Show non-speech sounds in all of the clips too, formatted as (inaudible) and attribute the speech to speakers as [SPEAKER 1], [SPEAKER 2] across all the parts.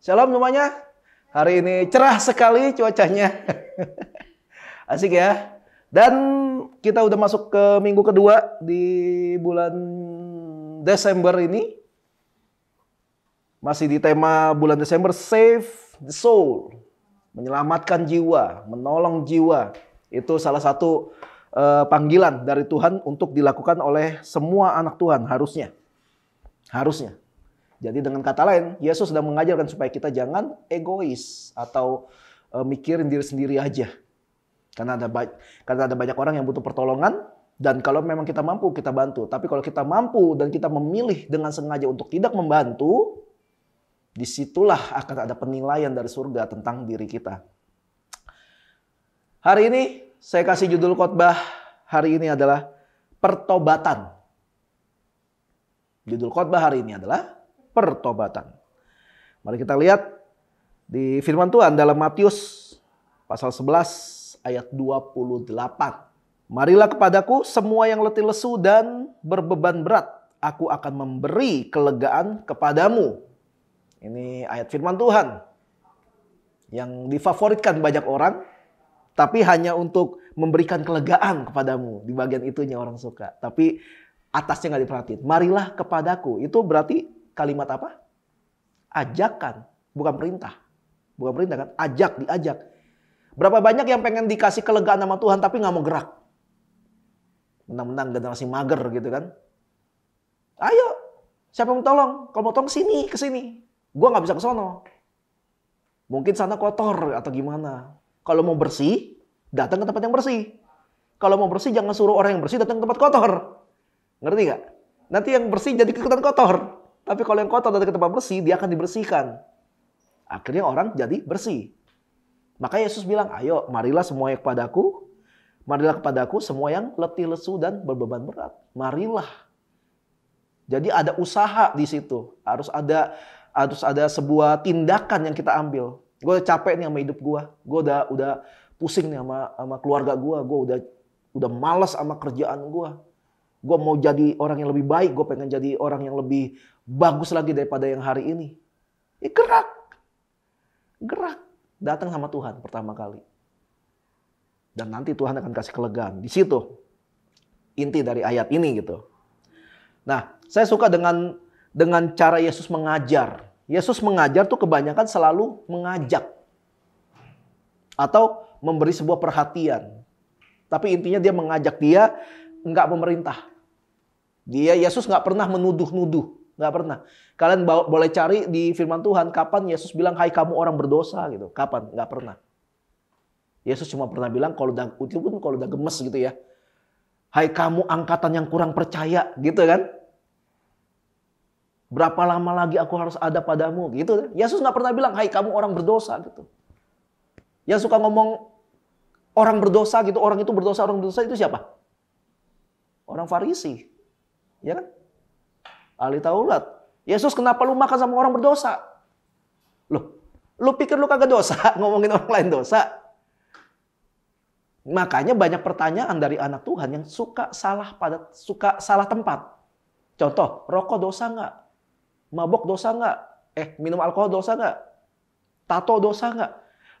[SPEAKER 1] Shalom semuanya. Hari ini cerah sekali cuacanya. (laughs) Asik ya. Dan kita udah masuk ke minggu kedua di bulan Desember ini. Masih di tema bulan Desember Save the Soul. Menyelamatkan jiwa, menolong jiwa. Itu salah satu uh, panggilan dari Tuhan untuk dilakukan oleh semua anak Tuhan harusnya. Harusnya. Jadi dengan kata lain, Yesus sedang mengajarkan supaya kita jangan egois atau uh, mikirin diri sendiri aja. Karena ada karena ada banyak orang yang butuh pertolongan dan kalau memang kita mampu kita bantu. Tapi kalau kita mampu dan kita memilih dengan sengaja untuk tidak membantu, disitulah akan ada penilaian dari surga tentang diri kita. Hari ini saya kasih judul khotbah hari ini adalah pertobatan. Judul khotbah hari ini adalah pertobatan. Mari kita lihat di firman Tuhan dalam Matius pasal 11 ayat 28. Marilah kepadaku semua yang letih lesu dan berbeban berat, aku akan memberi kelegaan kepadamu. Ini ayat firman Tuhan yang difavoritkan banyak orang tapi hanya untuk memberikan kelegaan kepadamu di bagian itunya orang suka. Tapi atasnya nggak diperhatiin. Marilah kepadaku. Itu berarti kalimat apa? Ajakan, bukan perintah. Bukan perintah kan? Ajak, diajak. Berapa banyak yang pengen dikasih kelegaan sama Tuhan tapi nggak mau gerak? Menang-menang generasi mager gitu kan? Ayo, siapa yang mau tolong? Kalau mau tolong sini, ke sini. Gua nggak bisa ke sono. Mungkin sana kotor atau gimana. Kalau mau bersih, datang ke tempat yang bersih. Kalau mau bersih, jangan suruh orang yang bersih datang ke tempat kotor. Ngerti nggak? Nanti yang bersih jadi kekuatan kotor. Tapi kalau yang kotor datang ke tempat bersih, dia akan dibersihkan. Akhirnya orang jadi bersih. Maka Yesus bilang, ayo marilah semua yang kepadaku. Marilah kepadaku semua yang letih lesu dan berbeban berat. Marilah. Jadi ada usaha di situ. Harus ada harus ada sebuah tindakan yang kita ambil gue capek nih sama hidup gue gue udah udah pusing nih sama sama keluarga gue gue udah udah malas sama kerjaan gue gue mau jadi orang yang lebih baik gue pengen jadi orang yang lebih bagus lagi daripada yang hari ini ya gerak gerak datang sama Tuhan pertama kali dan nanti Tuhan akan kasih kelegaan di situ inti dari ayat ini gitu nah saya suka dengan dengan cara Yesus mengajar Yesus mengajar tuh kebanyakan selalu mengajak atau memberi sebuah perhatian. Tapi intinya dia mengajak dia nggak memerintah. Dia Yesus nggak pernah menuduh-nuduh, nggak pernah. Kalian boleh cari di Firman Tuhan kapan Yesus bilang Hai kamu orang berdosa gitu. Kapan? Nggak pernah. Yesus cuma pernah bilang kalau udah pun kalau udah gemes gitu ya. Hai kamu angkatan yang kurang percaya gitu kan. Berapa lama lagi aku harus ada padamu? Gitu. Kan. Yesus nggak pernah bilang, hai kamu orang berdosa gitu. Yang suka ngomong orang berdosa gitu, orang itu berdosa, orang berdosa itu siapa? Orang Farisi. Ya kan? Ahli Taurat. Yesus kenapa lu makan sama orang berdosa? Loh, lu pikir lu kagak dosa (laughs) ngomongin orang lain dosa? Makanya banyak pertanyaan dari anak Tuhan yang suka salah pada suka salah tempat. Contoh, rokok dosa nggak? Mabok dosa nggak? Eh, minum alkohol dosa nggak? Tato dosa nggak?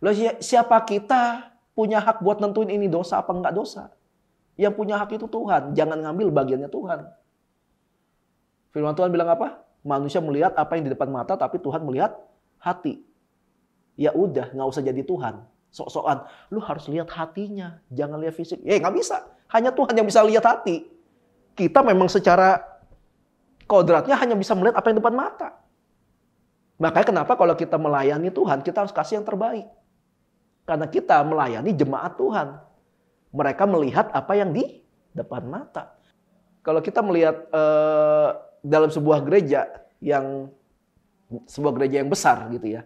[SPEAKER 1] Lalu siapa kita punya hak buat nentuin ini dosa apa nggak dosa? Yang punya hak itu Tuhan. Jangan ngambil bagiannya Tuhan. Firman Tuhan bilang apa? Manusia melihat apa yang di depan mata, tapi Tuhan melihat hati. Ya udah, nggak usah jadi Tuhan. Sok-sokan, lu harus lihat hatinya, jangan lihat fisik. eh, nggak bisa. Hanya Tuhan yang bisa lihat hati. Kita memang secara kodratnya hanya bisa melihat apa yang depan mata. Makanya kenapa kalau kita melayani Tuhan, kita harus kasih yang terbaik. Karena kita melayani jemaat Tuhan. Mereka melihat apa yang di depan mata. Kalau kita melihat eh, dalam sebuah gereja yang sebuah gereja yang besar gitu ya.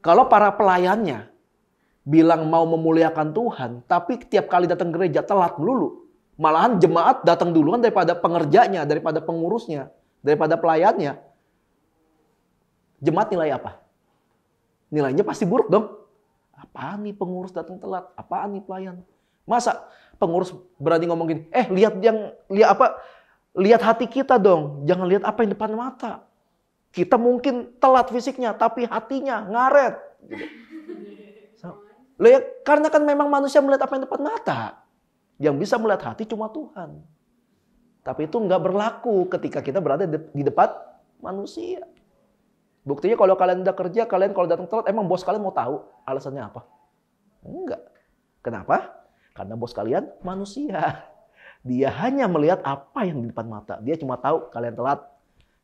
[SPEAKER 1] Kalau para pelayannya bilang mau memuliakan Tuhan, tapi tiap kali datang gereja telat melulu, Malahan jemaat datang duluan daripada pengerjanya, daripada pengurusnya, daripada pelayannya. Jemaat nilai apa? Nilainya pasti buruk dong. Apaan nih pengurus datang telat? Apaan nih pelayan? Masa pengurus berani ngomong gini, eh lihat yang lihat apa? Lihat hati kita dong, jangan lihat apa yang depan mata. Kita mungkin telat fisiknya, tapi hatinya ngaret. Lihat, karena kan memang manusia melihat apa yang depan mata. Yang bisa melihat hati cuma Tuhan. Tapi itu nggak berlaku ketika kita berada di depan manusia. Buktinya kalau kalian udah kerja, kalian kalau datang telat, emang bos kalian mau tahu alasannya apa? Enggak. Kenapa? Karena bos kalian manusia. Dia hanya melihat apa yang di depan mata. Dia cuma tahu kalian telat,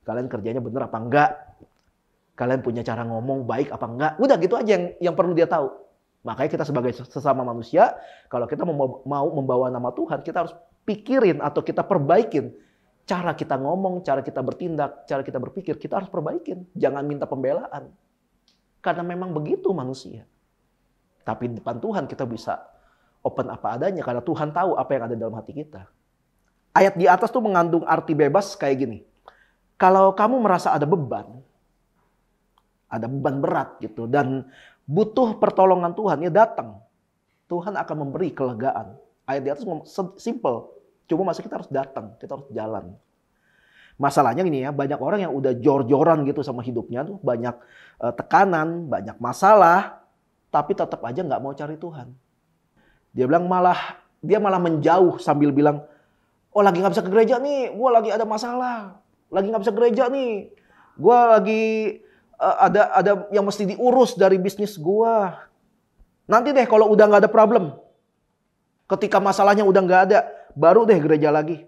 [SPEAKER 1] kalian kerjanya benar apa enggak, kalian punya cara ngomong baik apa enggak. Udah gitu aja yang yang perlu dia tahu. Makanya kita sebagai sesama manusia, kalau kita mau membawa nama Tuhan, kita harus pikirin atau kita perbaikin cara kita ngomong, cara kita bertindak, cara kita berpikir, kita harus perbaikin. Jangan minta pembelaan. Karena memang begitu manusia. Tapi di depan Tuhan kita bisa open apa adanya karena Tuhan tahu apa yang ada dalam hati kita. Ayat di atas tuh mengandung arti bebas kayak gini. Kalau kamu merasa ada beban, ada beban berat gitu dan butuh pertolongan Tuhan, ya datang. Tuhan akan memberi kelegaan. Ayat di atas simple, cuma masa kita harus datang, kita harus jalan. Masalahnya ini ya, banyak orang yang udah jor-joran gitu sama hidupnya tuh, banyak eh, tekanan, banyak masalah, tapi tetap aja nggak mau cari Tuhan. Dia bilang malah dia malah menjauh sambil bilang, oh lagi nggak bisa ke gereja nih, gue lagi ada masalah, lagi nggak bisa ke gereja nih, gue lagi Eh, ada ada yang mesti diurus dari bisnis gua. Nanti deh kalau udah nggak ada problem, ketika masalahnya udah nggak ada, baru deh gereja lagi.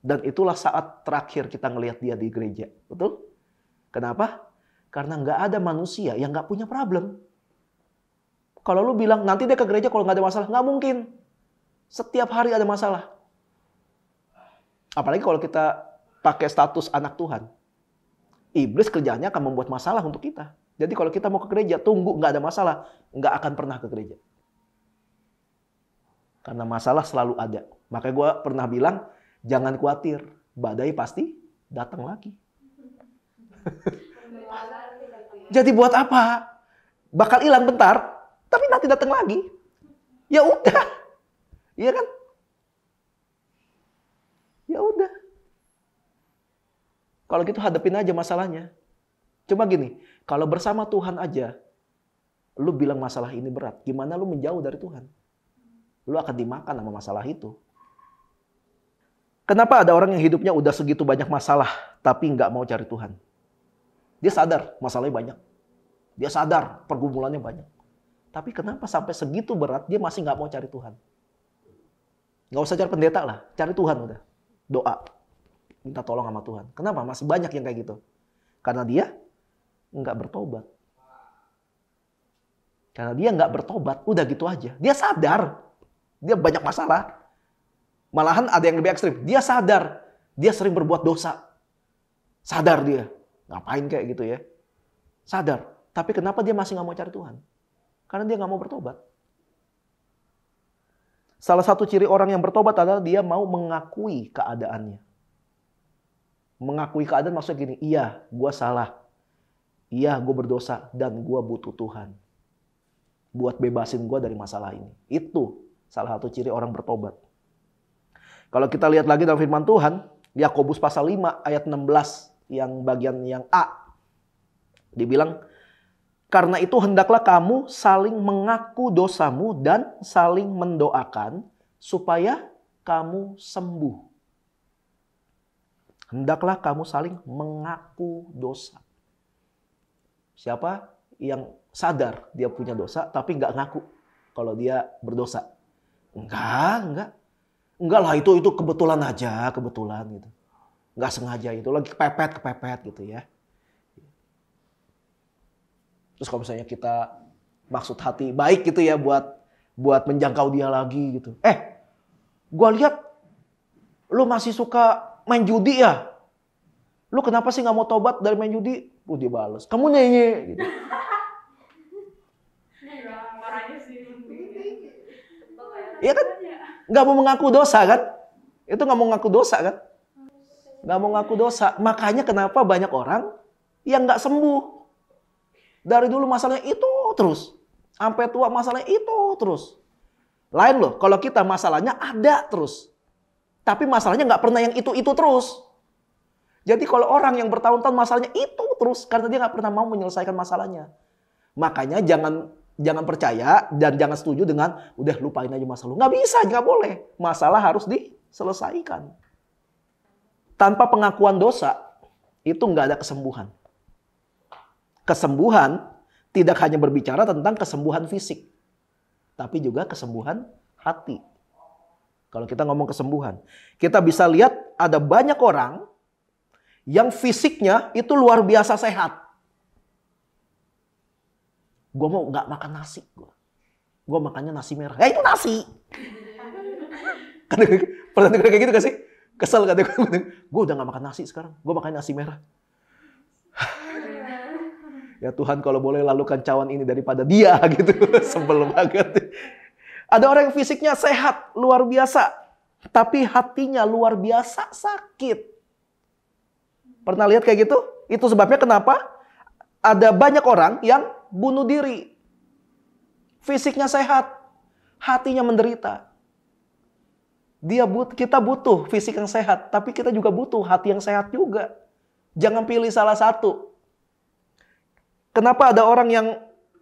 [SPEAKER 1] Dan itulah saat terakhir kita ngelihat dia di gereja, betul? Kenapa? Karena nggak ada manusia yang nggak punya problem. Kalau lu bilang nanti deh ke gereja kalau nggak ada masalah, nggak mungkin. Setiap hari ada masalah. Apalagi kalau kita pakai status anak Tuhan. Iblis kerjanya akan membuat masalah untuk kita. Jadi kalau kita mau ke gereja, tunggu, nggak ada masalah. Nggak akan pernah ke gereja. Karena masalah selalu ada. Makanya gue pernah bilang, jangan khawatir. Badai pasti datang lagi. (laughs) Jadi buat apa? Bakal hilang bentar, tapi nanti datang lagi. Ya udah. Iya kan? Ya udah. Kalau gitu hadapin aja masalahnya. coba gini, kalau bersama Tuhan aja, lu bilang masalah ini berat, gimana lu menjauh dari Tuhan? Lu akan dimakan sama masalah itu. Kenapa ada orang yang hidupnya udah segitu banyak masalah, tapi nggak mau cari Tuhan? Dia sadar masalahnya banyak. Dia sadar pergumulannya banyak. Tapi kenapa sampai segitu berat dia masih nggak mau cari Tuhan? Nggak usah cari pendeta lah, cari Tuhan udah. Doa minta tolong sama Tuhan. Kenapa? Masih banyak yang kayak gitu. Karena dia nggak bertobat. Karena dia nggak bertobat, udah gitu aja. Dia sadar, dia banyak masalah. Malahan ada yang lebih ekstrim. Dia sadar, dia sering berbuat dosa. Sadar dia, ngapain kayak gitu ya. Sadar, tapi kenapa dia masih nggak mau cari Tuhan? Karena dia nggak mau bertobat. Salah satu ciri orang yang bertobat adalah dia mau mengakui keadaannya. Mengakui keadaan maksudnya gini, iya gue salah, iya gue berdosa dan gue butuh Tuhan. Buat bebasin gue dari masalah ini. Itu salah satu ciri orang bertobat. Kalau kita lihat lagi dalam firman Tuhan, Yakobus pasal 5 ayat 16 yang bagian yang A. Dibilang, karena itu hendaklah kamu saling mengaku dosamu dan saling mendoakan supaya kamu sembuh. Hendaklah kamu saling mengaku dosa. Siapa yang sadar dia punya dosa tapi nggak ngaku kalau dia berdosa? Enggak, enggak. Enggak lah itu itu kebetulan aja, kebetulan gitu. Enggak sengaja itu lagi kepepet, kepepet gitu ya. Terus kalau misalnya kita maksud hati baik gitu ya buat buat menjangkau dia lagi gitu. Eh, gua lihat lu masih suka main judi ya? Lu kenapa sih nggak mau tobat dari main judi? Lu dia balas, kamu nyanyi. Gitu. Iya kan? Nggak mau mengaku dosa kan? Itu nggak mau mengaku dosa kan? Gak mau mengaku dosa. Makanya kenapa banyak orang yang nggak sembuh. Dari dulu masalahnya itu terus. Sampai tua masalahnya itu terus. Lain loh, kalau kita masalahnya ada terus. Tapi masalahnya nggak pernah yang itu-itu terus. Jadi kalau orang yang bertahun-tahun masalahnya itu terus karena dia nggak pernah mau menyelesaikan masalahnya. Makanya jangan jangan percaya dan jangan setuju dengan udah lupain aja masalah. Nggak bisa, nggak boleh. Masalah harus diselesaikan. Tanpa pengakuan dosa itu nggak ada kesembuhan. Kesembuhan tidak hanya berbicara tentang kesembuhan fisik, tapi juga kesembuhan hati. Kalau kita ngomong kesembuhan, kita bisa lihat ada banyak orang yang fisiknya itu luar biasa sehat. Gue mau nggak makan nasi, gue. Gue makannya nasi merah. Ya itu nasi. Karena (laughs) pernah kayak gitu gak sih? Kesel kadang (laughs) gue udah gak makan nasi sekarang. Gue makan nasi merah. (laughs) ya Tuhan kalau boleh lalukan cawan ini daripada dia gitu. Sebel banget. Ada orang yang fisiknya sehat, luar biasa. Tapi hatinya luar biasa sakit. Pernah lihat kayak gitu? Itu sebabnya kenapa ada banyak orang yang bunuh diri. Fisiknya sehat, hatinya menderita. Dia but, kita butuh fisik yang sehat, tapi kita juga butuh hati yang sehat juga. Jangan pilih salah satu. Kenapa ada orang yang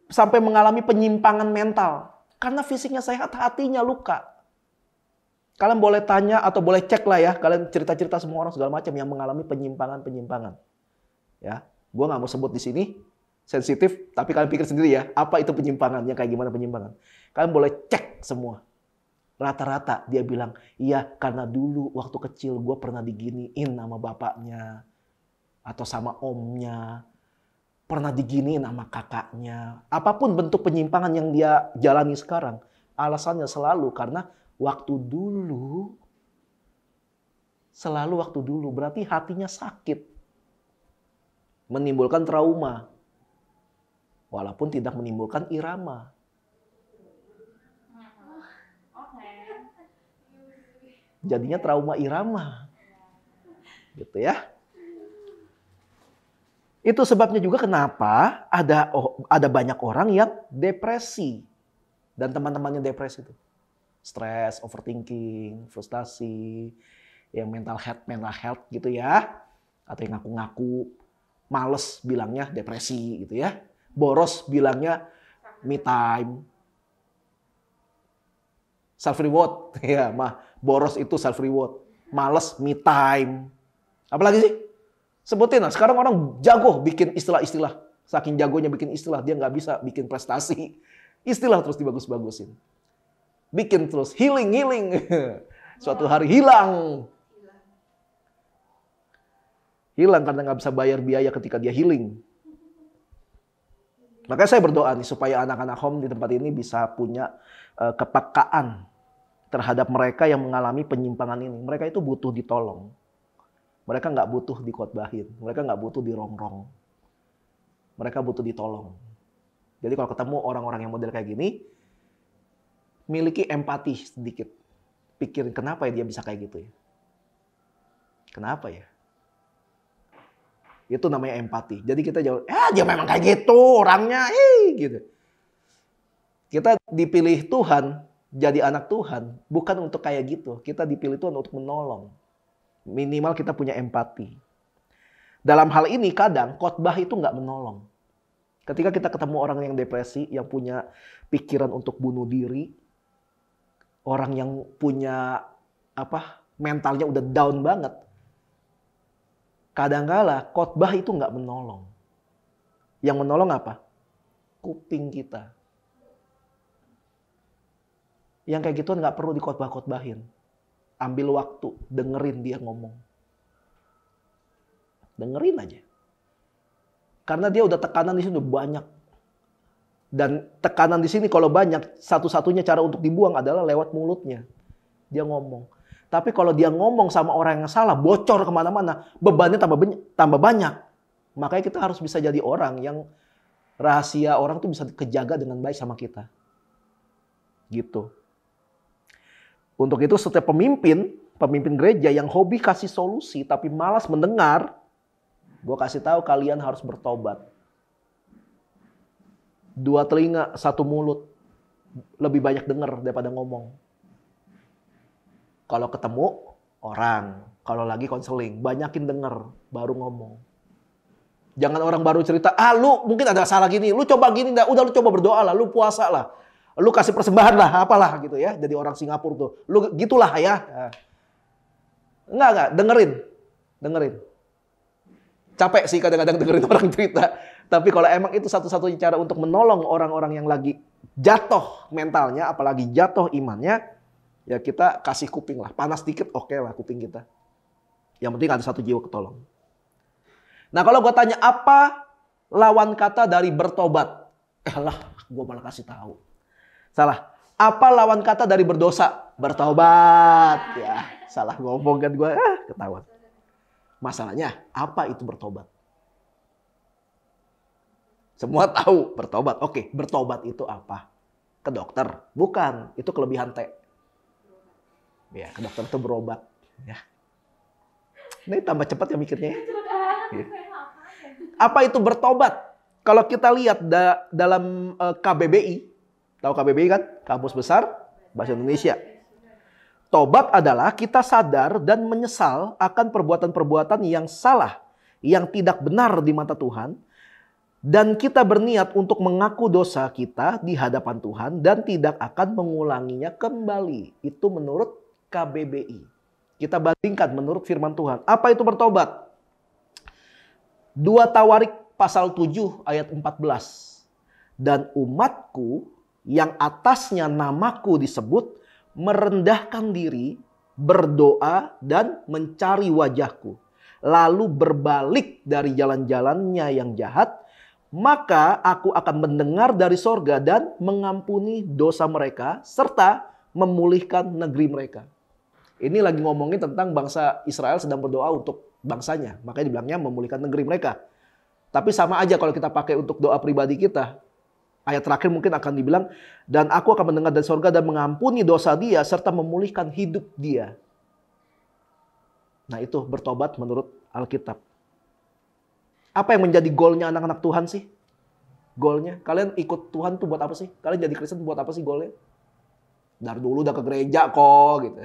[SPEAKER 1] sampai mengalami penyimpangan mental? Karena fisiknya sehat, hatinya luka. Kalian boleh tanya atau boleh cek lah ya, kalian cerita-cerita semua orang segala macam yang mengalami penyimpangan-penyimpangan. Ya, gua nggak mau sebut di sini, sensitif, tapi kalian pikir sendiri ya, apa itu penyimpangan? yang kayak gimana penyimpangan. Kalian boleh cek semua. Rata-rata dia bilang, iya karena dulu waktu kecil gue pernah diginiin sama bapaknya, atau sama omnya, pernah digini nama kakaknya. Apapun bentuk penyimpangan yang dia jalani sekarang, alasannya selalu karena waktu dulu selalu waktu dulu berarti hatinya sakit menimbulkan trauma walaupun tidak menimbulkan irama jadinya trauma irama gitu ya itu sebabnya juga kenapa ada ada banyak orang yang depresi dan teman-temannya depresi itu. Stres, overthinking, frustasi, yang mental health, mental health gitu ya. Atau yang ngaku-ngaku males bilangnya depresi gitu ya. Boros bilangnya me time. Self reward, (laughs) ya mah boros itu self reward. Males me time. Apalagi sih? Sebutin lah, sekarang orang jago bikin istilah-istilah. Saking jagonya bikin istilah, dia nggak bisa bikin prestasi. Istilah terus dibagus-bagusin. Bikin terus healing-healing. (laughs) Suatu hari hilang. Hilang karena nggak bisa bayar biaya ketika dia healing. Makanya saya berdoa nih supaya anak-anak home di tempat ini bisa punya uh, kepekaan terhadap mereka yang mengalami penyimpangan ini. Mereka itu butuh ditolong. Mereka nggak butuh dikotbahin, mereka nggak butuh dirongrong. Mereka butuh ditolong. Jadi kalau ketemu orang-orang yang model kayak gini, miliki empati sedikit. Pikirin kenapa ya dia bisa kayak gitu ya. Kenapa ya? Itu namanya empati. Jadi kita jawab, ya dia memang kayak gitu orangnya, eh gitu. Kita dipilih Tuhan jadi anak Tuhan bukan untuk kayak gitu. Kita dipilih Tuhan untuk menolong. Minimal kita punya empati. Dalam hal ini kadang khotbah itu nggak menolong. Ketika kita ketemu orang yang depresi, yang punya pikiran untuk bunuh diri, orang yang punya apa mentalnya udah down banget, kadangkala khotbah itu nggak menolong. Yang menolong apa? Kuping kita. Yang kayak gitu nggak perlu dikhotbah-khotbahin ambil waktu, dengerin dia ngomong. Dengerin aja. Karena dia udah tekanan di sini banyak. Dan tekanan di sini kalau banyak, satu-satunya cara untuk dibuang adalah lewat mulutnya. Dia ngomong. Tapi kalau dia ngomong sama orang yang salah, bocor kemana-mana, bebannya tambah, tambah banyak. Makanya kita harus bisa jadi orang yang rahasia orang tuh bisa kejaga dengan baik sama kita. Gitu. Untuk itu setiap pemimpin, pemimpin gereja yang hobi kasih solusi tapi malas mendengar, gue kasih tahu kalian harus bertobat. Dua telinga, satu mulut, lebih banyak dengar daripada ngomong. Kalau ketemu orang, kalau lagi konseling, banyakin dengar baru ngomong. Jangan orang baru cerita, ah lu mungkin ada salah gini, lu coba gini, udah lu coba berdoa lah, lu puasa lah lu kasih persembahan lah, apalah gitu ya. Jadi orang Singapura tuh. Lu gitulah ya. Nah. Enggak, enggak, dengerin. Dengerin. Capek sih kadang-kadang dengerin (laughs) orang cerita. Tapi kalau emang itu satu-satunya cara untuk menolong orang-orang yang lagi jatuh mentalnya, apalagi jatuh imannya, ya kita kasih kuping lah. Panas dikit oke okay lah kuping kita. Yang penting ada satu jiwa ketolong. Nah kalau gue tanya apa lawan kata dari bertobat? Eh lah, gue malah kasih tahu Salah. Apa lawan kata dari berdosa? Bertobat. Ah. Ya, salah ngomong kan gue. Ah, ketahuan. Masalahnya, apa itu bertobat? Semua tahu bertobat. Oke, bertobat itu apa? Ke dokter? Bukan, itu kelebihan teh Ya, ke dokter itu berobat. Ya. Ini tambah cepat ya mikirnya. Ya. ya. Apa itu bertobat? Kalau kita lihat da dalam eh, KBBI, Tahu KBBI kan? Kampus Besar Bahasa Indonesia. Tobat adalah kita sadar dan menyesal akan perbuatan-perbuatan yang salah, yang tidak benar di mata Tuhan, dan kita berniat untuk mengaku dosa kita di hadapan Tuhan dan tidak akan mengulanginya kembali. Itu menurut KBBI. Kita bandingkan menurut firman Tuhan. Apa itu bertobat? Dua Tawarik pasal 7 ayat 14. Dan umatku yang atasnya namaku disebut merendahkan diri, berdoa dan mencari wajahku, lalu berbalik dari jalan-jalannya yang jahat, maka aku akan mendengar dari sorga dan mengampuni dosa mereka serta memulihkan negeri mereka. Ini lagi ngomongin tentang bangsa Israel sedang berdoa untuk bangsanya. Makanya dibilangnya memulihkan negeri mereka. Tapi sama aja kalau kita pakai untuk doa pribadi kita. Ayat terakhir mungkin akan dibilang, dan aku akan mendengar dari sorga dan mengampuni dosa dia serta memulihkan hidup dia. Nah itu bertobat menurut Alkitab. Apa yang menjadi golnya anak-anak Tuhan sih? Golnya, kalian ikut Tuhan tuh buat apa sih? Kalian jadi Kristen buat apa sih golnya? Dari dulu udah ke gereja kok gitu.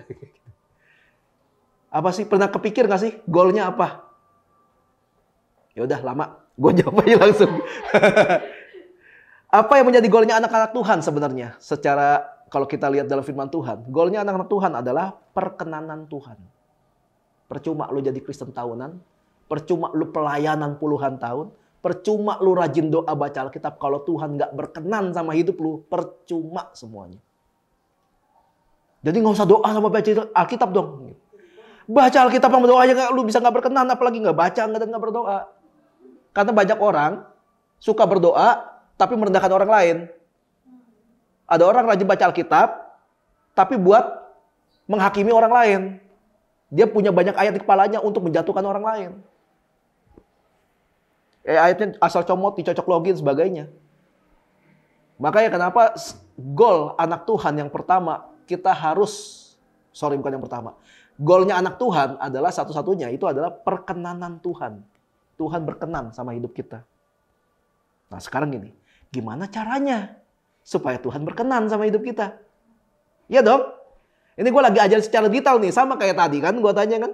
[SPEAKER 1] Apa sih? Pernah kepikir gak sih golnya apa? Ya udah lama, gue jawab aja langsung. (laughs) Apa yang menjadi golnya anak-anak Tuhan sebenarnya? Secara kalau kita lihat dalam firman Tuhan, golnya anak-anak Tuhan adalah perkenanan Tuhan. Percuma lu jadi Kristen tahunan, percuma lu pelayanan puluhan tahun, percuma lu rajin doa baca Alkitab kalau Tuhan nggak berkenan sama hidup lu, percuma semuanya. Jadi nggak usah doa sama baca Alkitab dong. Baca Alkitab sama doa aja lu bisa nggak berkenan, apalagi nggak baca nggak dan nggak berdoa. Karena banyak orang suka berdoa tapi merendahkan orang lain. Ada orang rajin baca Alkitab, tapi buat menghakimi orang lain. Dia punya banyak ayat di kepalanya untuk menjatuhkan orang lain. Eh, ayatnya asal comot, dicocok login, sebagainya. Makanya kenapa gol anak Tuhan yang pertama kita harus, sorry bukan yang pertama, golnya anak Tuhan adalah satu-satunya itu adalah perkenanan Tuhan. Tuhan berkenan sama hidup kita. Nah sekarang gini, Gimana caranya supaya Tuhan berkenan sama hidup kita? Iya dong. Ini gue lagi ajarin secara detail nih, sama kayak tadi kan gue tanya kan.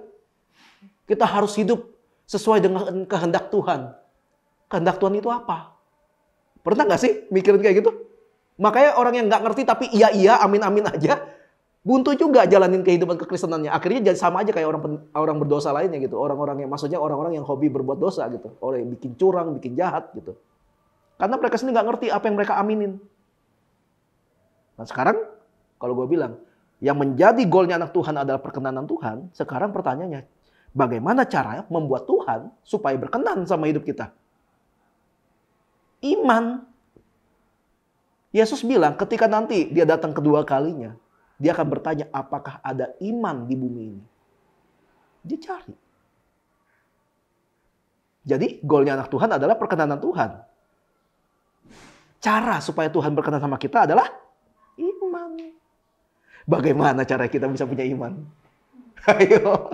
[SPEAKER 1] Kita harus hidup sesuai dengan kehendak Tuhan. Kehendak Tuhan itu apa? Pernah gak sih mikirin kayak gitu? Makanya orang yang gak ngerti tapi iya iya amin amin aja buntu juga jalanin kehidupan kekristenannya. Akhirnya jadi sama aja kayak orang orang berdosa lainnya gitu. Orang-orang yang maksudnya orang-orang yang hobi berbuat dosa gitu. Orang yang bikin curang, bikin jahat gitu. Karena mereka sendiri nggak ngerti apa yang mereka aminin. Nah sekarang kalau gue bilang yang menjadi golnya anak Tuhan adalah perkenanan Tuhan, sekarang pertanyaannya bagaimana cara membuat Tuhan supaya berkenan sama hidup kita? Iman. Yesus bilang ketika nanti dia datang kedua kalinya, dia akan bertanya apakah ada iman di bumi ini. Dia cari. Jadi golnya anak Tuhan adalah perkenanan Tuhan. Cara supaya Tuhan berkenan sama kita adalah iman. Bagaimana cara kita bisa punya iman? (laughs) Ayo.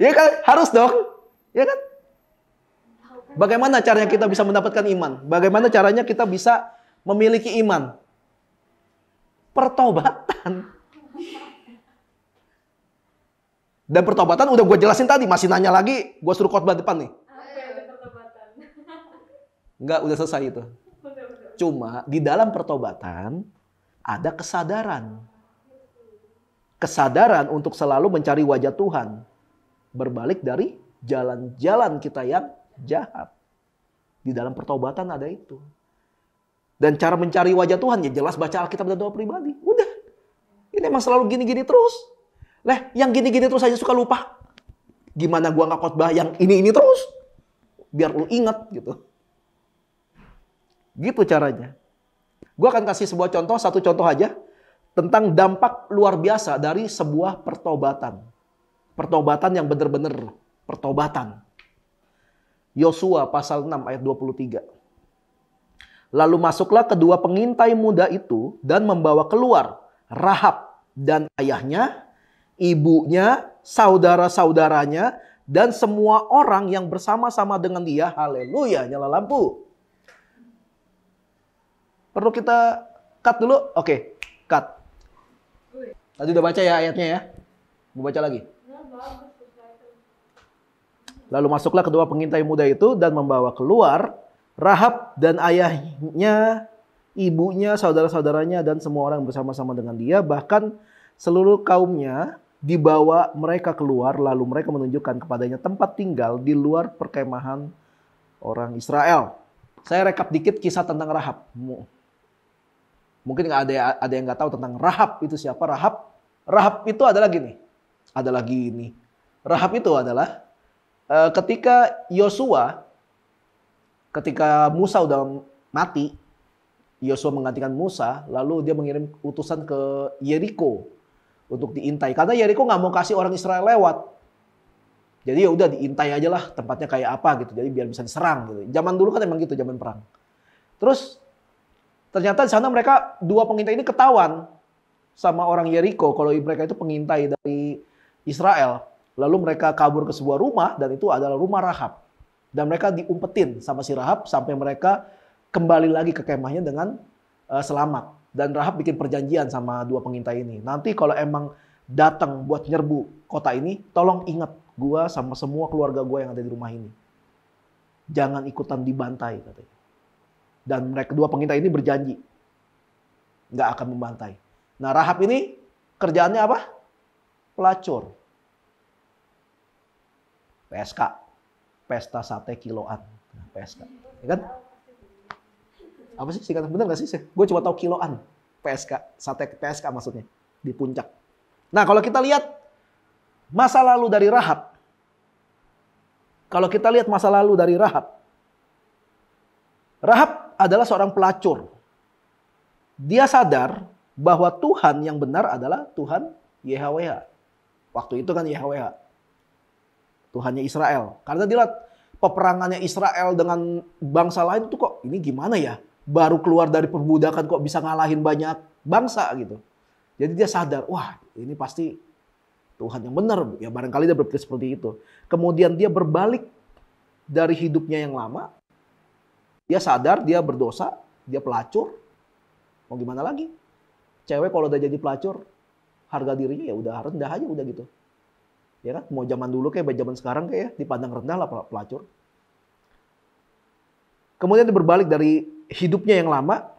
[SPEAKER 1] Ya kan? Harus dong. Ya kan? Bagaimana caranya kita bisa mendapatkan iman? Bagaimana caranya kita bisa memiliki iman? Pertobatan. Dan pertobatan udah gue jelasin tadi, masih nanya lagi, gue suruh khotbah depan nih. Enggak, udah selesai itu. Cuma di dalam pertobatan ada kesadaran. Kesadaran untuk selalu mencari wajah Tuhan. Berbalik dari jalan-jalan kita yang jahat. Di dalam pertobatan ada itu. Dan cara mencari wajah Tuhan ya jelas baca Alkitab dan doa pribadi. Udah. Ini emang selalu gini-gini terus. Leh yang gini-gini terus aja suka lupa. Gimana gua nggak khotbah yang ini-ini terus? Biar lu inget gitu. Gitu caranya. Gue akan kasih sebuah contoh, satu contoh aja tentang dampak luar biasa dari sebuah pertobatan. Pertobatan yang benar-benar pertobatan. Yosua pasal 6 ayat 23. Lalu masuklah kedua pengintai muda itu dan membawa keluar Rahab dan ayahnya, ibunya, saudara-saudaranya, dan semua orang yang bersama-sama dengan dia. Haleluya, nyala lampu. Perlu kita cut dulu? Oke, okay, cut. Tadi udah baca ya ayatnya ya? Gue baca lagi. Lalu masuklah kedua pengintai muda itu dan membawa keluar Rahab dan ayahnya, ibunya, saudara-saudaranya dan semua orang bersama-sama dengan dia. Bahkan seluruh kaumnya dibawa mereka keluar lalu mereka menunjukkan kepadanya tempat tinggal di luar perkemahan orang Israel. Saya rekap dikit kisah tentang Rahab. Mungkin ada ada yang nggak tahu tentang Rahab itu siapa? Rahab Rahab itu adalah gini, adalah gini. Rahab itu adalah uh, ketika Yosua, ketika Musa udah mati, Yosua menggantikan Musa, lalu dia mengirim utusan ke Yeriko untuk diintai. Karena Yeriko nggak mau kasih orang Israel lewat. Jadi ya udah diintai aja lah tempatnya kayak apa gitu. Jadi biar bisa diserang gitu. Zaman dulu kan emang gitu zaman perang. Terus Ternyata di sana mereka dua pengintai ini ketahuan sama orang Yeriko kalau mereka itu pengintai dari Israel. Lalu mereka kabur ke sebuah rumah dan itu adalah rumah Rahab. Dan mereka diumpetin sama si Rahab sampai mereka kembali lagi ke kemahnya dengan uh, selamat. Dan Rahab bikin perjanjian sama dua pengintai ini. Nanti kalau emang datang buat nyerbu kota ini, tolong ingat gua sama semua keluarga gua yang ada di rumah ini. Jangan ikutan dibantai katanya. Dan mereka dua pengintai ini berjanji nggak akan membantai. Nah Rahab ini kerjaannya apa? Pelacur. PSK. Pesta sate kiloan. Nah, PSK. Ya kan? Apa sih singkatan? Bener gak sih? Gue cuma tahu kiloan. PSK. Sate PSK maksudnya. Di puncak. Nah kalau kita lihat masa lalu dari Rahab. Kalau kita lihat masa lalu dari Rahab. Rahab adalah seorang pelacur. Dia sadar bahwa Tuhan yang benar adalah Tuhan YHWH. Waktu itu kan YHWH. Tuhannya Israel. Karena dia lihat peperangannya Israel dengan bangsa lain itu kok ini gimana ya? Baru keluar dari perbudakan kok bisa ngalahin banyak bangsa gitu. Jadi dia sadar, wah ini pasti Tuhan yang benar. Ya barangkali dia berpikir seperti itu. Kemudian dia berbalik dari hidupnya yang lama dia sadar dia berdosa, dia pelacur. Mau gimana lagi? Cewek kalau udah jadi pelacur, harga dirinya ya udah rendah aja udah gitu. Ya kan? Mau zaman dulu kayak zaman sekarang kayak ya, dipandang rendah lah pelacur. Kemudian dia berbalik dari hidupnya yang lama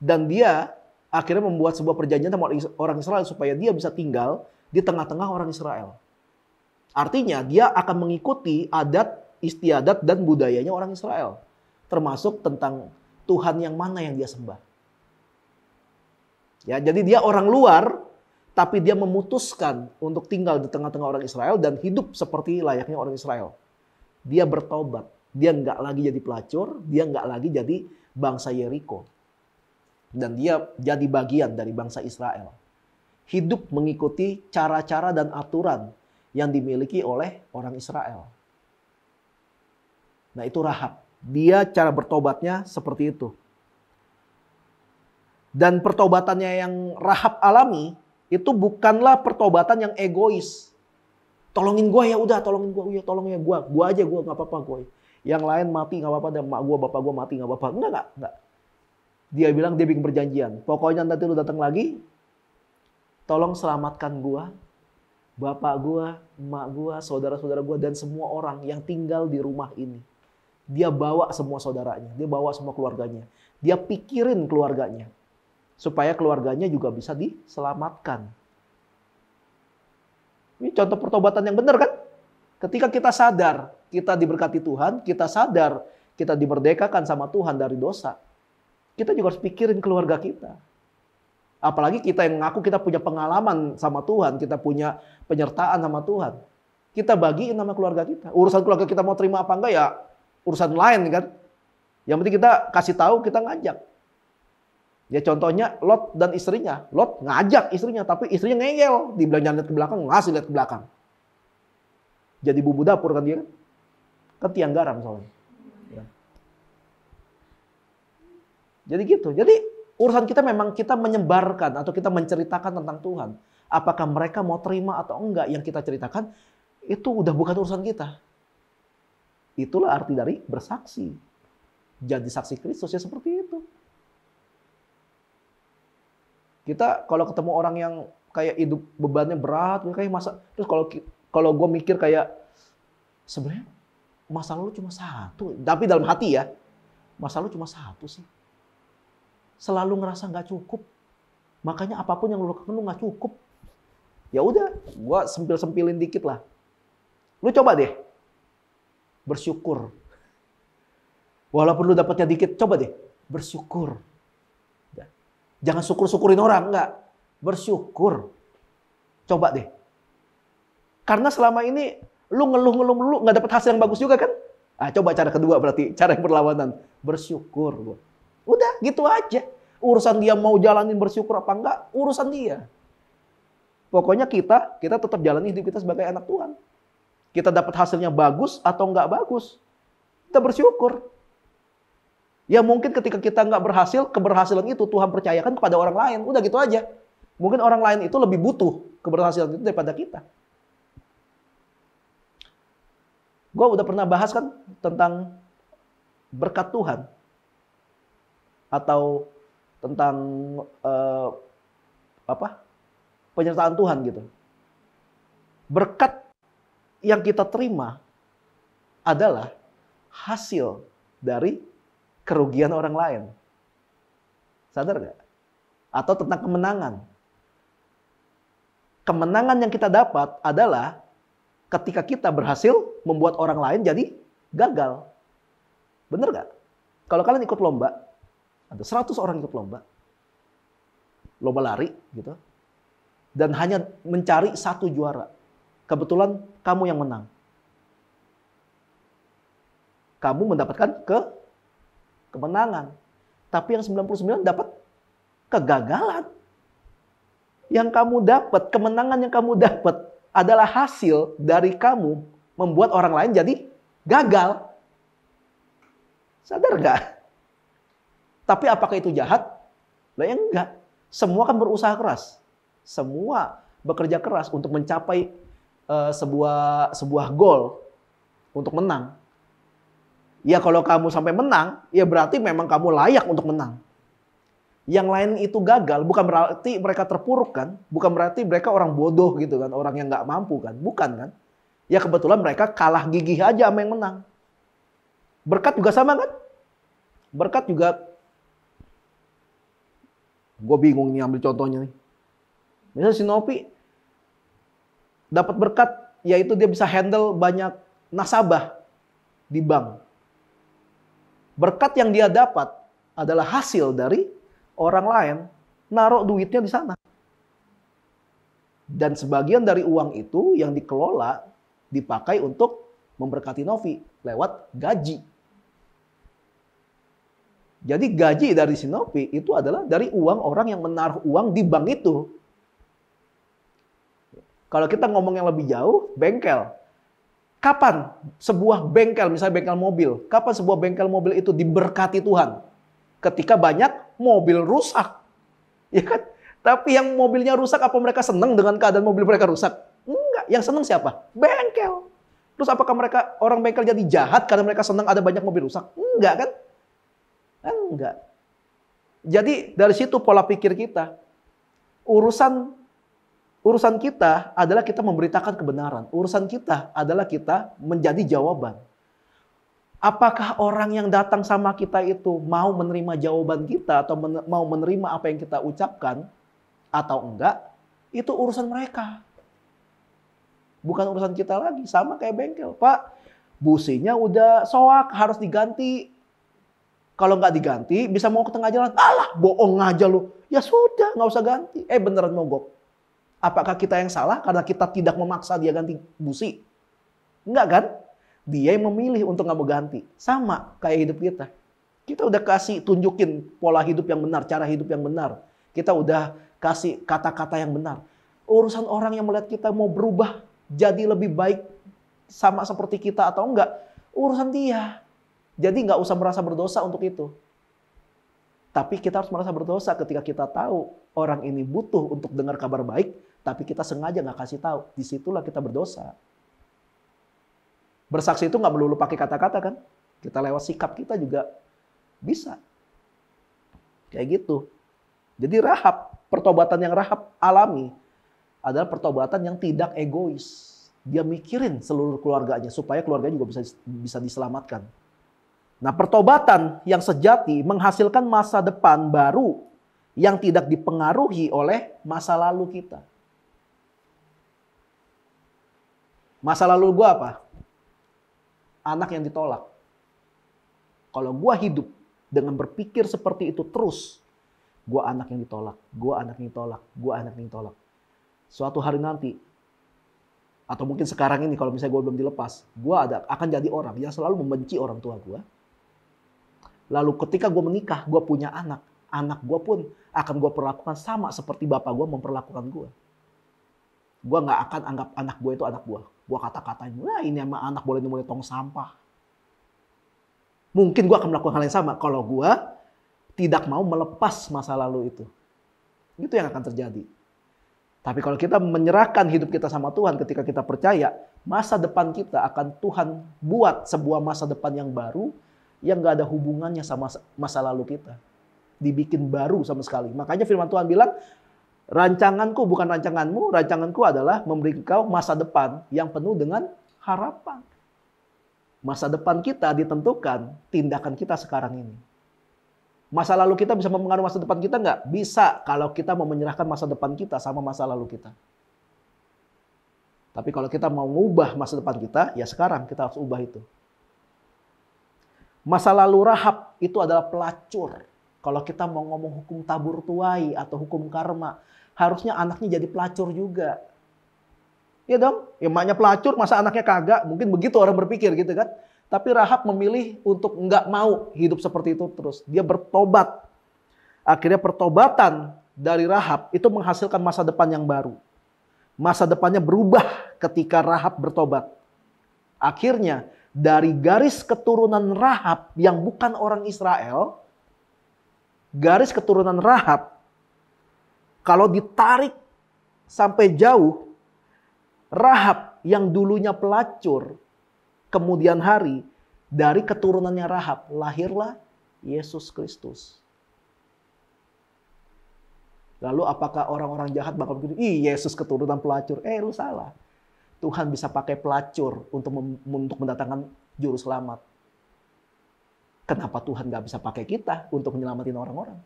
[SPEAKER 1] dan dia akhirnya membuat sebuah perjanjian sama orang Israel supaya dia bisa tinggal di tengah-tengah orang Israel. Artinya dia akan mengikuti adat, istiadat dan budayanya orang Israel termasuk tentang Tuhan yang mana yang dia sembah. Ya, jadi dia orang luar tapi dia memutuskan untuk tinggal di tengah-tengah orang Israel dan hidup seperti layaknya orang Israel. Dia bertobat, dia nggak lagi jadi pelacur, dia nggak lagi jadi bangsa Yeriko. Dan dia jadi bagian dari bangsa Israel. Hidup mengikuti cara-cara dan aturan yang dimiliki oleh orang Israel. Nah itu Rahab. Dia cara bertobatnya seperti itu. Dan pertobatannya yang Rahab alami itu bukanlah pertobatan yang egois. Tolongin gue ya udah, tolongin gue, ya tolongin ya gue, gue aja gue nggak apa-apa gue. Yang lain mati nggak apa-apa, dan mak gue, bapak gue mati nggak apa-apa. Enggak, enggak, enggak. Dia bilang dia bikin perjanjian. Pokoknya nanti lu datang lagi, tolong selamatkan gue, bapak gue, mak gue, saudara-saudara gue, dan semua orang yang tinggal di rumah ini. Dia bawa semua saudaranya, dia bawa semua keluarganya. Dia pikirin keluarganya. Supaya keluarganya juga bisa diselamatkan. Ini contoh pertobatan yang benar kan? Ketika kita sadar, kita diberkati Tuhan, kita sadar, kita dimerdekakan sama Tuhan dari dosa. Kita juga harus pikirin keluarga kita. Apalagi kita yang ngaku kita punya pengalaman sama Tuhan, kita punya penyertaan sama Tuhan. Kita bagiin sama keluarga kita. Urusan keluarga kita mau terima apa enggak ya urusan lain kan. Yang penting kita kasih tahu, kita ngajak. Ya contohnya Lot dan istrinya. Lot ngajak istrinya, tapi istrinya ngeyel. di jangan lihat ke belakang, ngasih lihat ke belakang. Jadi bumbu dapur kan dia kan. kan garam soalnya. Ya. Jadi gitu. Jadi urusan kita memang kita menyebarkan atau kita menceritakan tentang Tuhan. Apakah mereka mau terima atau enggak yang kita ceritakan, itu udah bukan urusan kita. Itulah arti dari bersaksi. Jadi saksi Kristus ya seperti itu. Kita kalau ketemu orang yang kayak hidup bebannya berat, kayak masa terus kalau kalau gue mikir kayak sebenarnya masalah lu cuma satu, tapi dalam hati ya masalah lu cuma satu sih. Selalu ngerasa nggak cukup, makanya apapun yang lu lakukan lu nggak cukup. Ya udah, gue sempil sempilin dikit lah. Lu coba deh, bersyukur. Walaupun lu dapatnya dikit, coba deh bersyukur. Jangan syukur-syukurin orang, enggak. Bersyukur. Coba deh. Karena selama ini lu ngeluh-ngeluh lu nggak dapat hasil yang bagus juga kan? Ah, coba cara kedua berarti, cara yang berlawanan. Bersyukur. Udah, gitu aja. Urusan dia mau jalanin bersyukur apa enggak, urusan dia. Pokoknya kita, kita tetap jalani hidup kita sebagai anak Tuhan. Kita dapat hasilnya bagus atau nggak bagus. Kita bersyukur. Ya mungkin ketika kita nggak berhasil, keberhasilan itu Tuhan percayakan kepada orang lain. Udah gitu aja. Mungkin orang lain itu lebih butuh keberhasilan itu daripada kita. Gue udah pernah bahas kan tentang berkat Tuhan atau tentang uh, apa penyertaan Tuhan gitu. Berkat yang kita terima adalah hasil dari kerugian orang lain. Sadar gak? Atau tentang kemenangan. Kemenangan yang kita dapat adalah ketika kita berhasil membuat orang lain jadi gagal. Bener gak? Kalau kalian ikut lomba, ada 100 orang ikut lomba, lomba lari gitu, dan hanya mencari satu juara kebetulan kamu yang menang. Kamu mendapatkan ke kemenangan. Tapi yang 99 dapat kegagalan. Yang kamu dapat, kemenangan yang kamu dapat adalah hasil dari kamu membuat orang lain jadi gagal. Sadar gak? Tapi apakah itu jahat? Lah ya enggak. Semua kan berusaha keras. Semua bekerja keras untuk mencapai uh, sebuah sebuah goal untuk menang. Ya kalau kamu sampai menang, ya berarti memang kamu layak untuk menang. Yang lain itu gagal, bukan berarti mereka terpuruk kan? Bukan berarti mereka orang bodoh gitu kan, orang yang nggak mampu kan? Bukan kan? Ya kebetulan mereka kalah gigih aja sama yang menang. Berkat juga sama kan? Berkat juga gue bingung nih ambil contohnya nih. Misalnya si Nopi dapat berkat yaitu dia bisa handle banyak nasabah di bank. Berkat yang dia dapat adalah hasil dari orang lain naruh duitnya di sana. Dan sebagian dari uang itu yang dikelola dipakai untuk memberkati Novi lewat gaji. Jadi gaji dari Sinopi itu adalah dari uang orang yang menaruh uang di bank itu. Kalau kita ngomong yang lebih jauh, bengkel. Kapan sebuah bengkel, misalnya bengkel mobil, kapan sebuah bengkel mobil itu diberkati Tuhan? Ketika banyak mobil rusak. (laughs) Ya kan? Tapi yang mobilnya rusak, apa mereka senang dengan keadaan mobil mereka rusak? Enggak. Yang senang siapa? Bengkel. Terus apakah mereka orang bengkel jadi jahat karena mereka senang ada banyak mobil rusak? Enggak kan? Enggak. Jadi dari situ pola pikir kita. Urusan Urusan kita adalah kita memberitakan kebenaran. Urusan kita adalah kita menjadi jawaban. Apakah orang yang datang sama kita itu mau menerima jawaban kita atau men mau menerima apa yang kita ucapkan atau enggak? Itu urusan mereka. Bukan urusan kita lagi. Sama kayak bengkel. Pak, businya udah soak, harus diganti. Kalau nggak diganti, bisa mau ke tengah jalan. Alah, bohong aja lu. Ya sudah, nggak usah ganti. Eh beneran mogok. Apakah kita yang salah karena kita tidak memaksa dia ganti busi? Enggak kan? Dia yang memilih untuk nggak mau ganti. Sama kayak hidup kita. Kita udah kasih tunjukin pola hidup yang benar, cara hidup yang benar. Kita udah kasih kata-kata yang benar. Urusan orang yang melihat kita mau berubah jadi lebih baik sama seperti kita atau enggak, urusan dia. Jadi nggak usah merasa berdosa untuk itu. Tapi kita harus merasa berdosa ketika kita tahu orang ini butuh untuk dengar kabar baik, tapi kita sengaja nggak kasih tahu. Disitulah kita berdosa. Bersaksi itu nggak melulu pakai kata-kata kan? Kita lewat sikap kita juga bisa. Kayak gitu. Jadi rahab, pertobatan yang rahab alami adalah pertobatan yang tidak egois. Dia mikirin seluruh keluarganya supaya keluarganya juga bisa bisa diselamatkan. Nah, pertobatan yang sejati menghasilkan masa depan baru yang tidak dipengaruhi oleh masa lalu kita. Masa lalu gue apa? Anak yang ditolak. Kalau gue hidup dengan berpikir seperti itu terus, gue anak yang ditolak, gue anak yang ditolak, gue anak yang ditolak. Suatu hari nanti, atau mungkin sekarang ini kalau misalnya gue belum dilepas, gue ada akan jadi orang yang selalu membenci orang tua gue, Lalu ketika gue menikah, gue punya anak. Anak gue pun akan gue perlakukan sama seperti bapak gue memperlakukan gue. Gue gak akan anggap anak gue itu anak gue. Gue kata katanya wah ini sama anak boleh nemuin tong sampah. Mungkin gue akan melakukan hal yang sama kalau gue tidak mau melepas masa lalu itu. Itu yang akan terjadi. Tapi kalau kita menyerahkan hidup kita sama Tuhan ketika kita percaya, masa depan kita akan Tuhan buat sebuah masa depan yang baru yang nggak ada hubungannya sama masa lalu kita. Dibikin baru sama sekali. Makanya firman Tuhan bilang, rancanganku bukan rancanganmu, rancanganku adalah memberi kau masa depan yang penuh dengan harapan. Masa depan kita ditentukan tindakan kita sekarang ini. Masa lalu kita bisa mempengaruhi masa depan kita nggak? Bisa kalau kita mau menyerahkan masa depan kita sama masa lalu kita. Tapi kalau kita mau mengubah masa depan kita, ya sekarang kita harus ubah itu. Masa lalu Rahab itu adalah pelacur. Kalau kita mau ngomong hukum tabur tuai atau hukum karma, harusnya anaknya jadi pelacur juga. Iya dong, ya emaknya pelacur, masa anaknya kagak? Mungkin begitu orang berpikir gitu kan. Tapi Rahab memilih untuk nggak mau hidup seperti itu terus. Dia bertobat. Akhirnya pertobatan dari Rahab itu menghasilkan masa depan yang baru. Masa depannya berubah ketika Rahab bertobat. Akhirnya dari garis keturunan Rahab yang bukan orang Israel, garis keturunan Rahab, kalau ditarik sampai jauh, Rahab yang dulunya pelacur, kemudian hari, dari keturunannya Rahab, lahirlah Yesus Kristus. Lalu apakah orang-orang jahat bakal begitu, ih Yesus keturunan pelacur, eh lu salah. Tuhan bisa pakai pelacur untuk untuk mendatangkan juru selamat. Kenapa Tuhan nggak bisa pakai kita untuk menyelamatin orang-orang?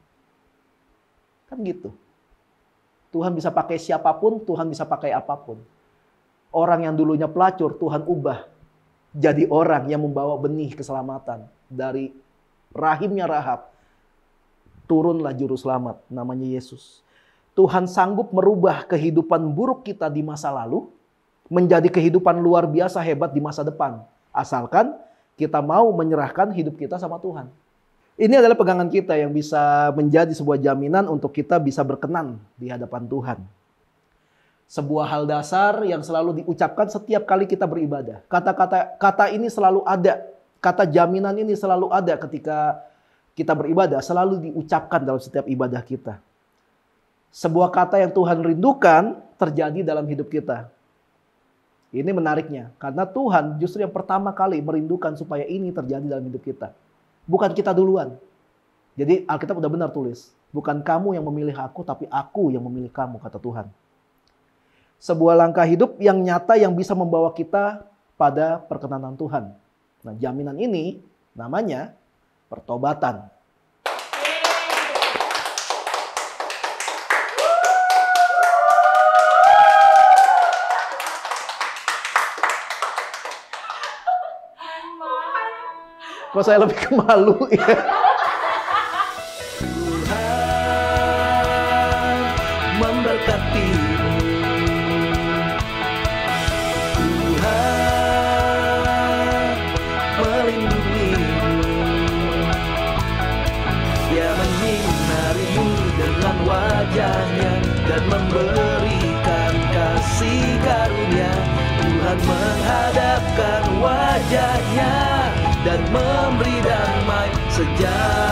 [SPEAKER 1] Kan gitu. Tuhan bisa pakai siapapun, Tuhan bisa pakai apapun. Orang yang dulunya pelacur, Tuhan ubah jadi orang yang membawa benih keselamatan dari rahimnya Rahab. Turunlah juru selamat, namanya Yesus. Tuhan sanggup merubah kehidupan buruk kita di masa lalu menjadi kehidupan luar biasa hebat di masa depan. Asalkan kita mau menyerahkan hidup kita sama Tuhan. Ini adalah pegangan kita yang bisa menjadi sebuah jaminan untuk kita bisa berkenan di hadapan Tuhan. Sebuah hal dasar yang selalu diucapkan setiap kali kita beribadah. Kata-kata kata ini selalu ada. Kata jaminan ini selalu ada ketika kita beribadah, selalu diucapkan dalam setiap ibadah kita. Sebuah kata yang Tuhan rindukan terjadi dalam hidup kita. Ini menariknya, karena Tuhan justru yang pertama kali merindukan supaya ini terjadi dalam hidup kita. Bukan kita duluan. Jadi Alkitab udah benar tulis, bukan kamu yang memilih aku, tapi aku yang memilih kamu, kata Tuhan. Sebuah langkah hidup yang nyata yang bisa membawa kita pada perkenanan Tuhan. Nah jaminan ini namanya pertobatan. kok saya lebih kemalu ya to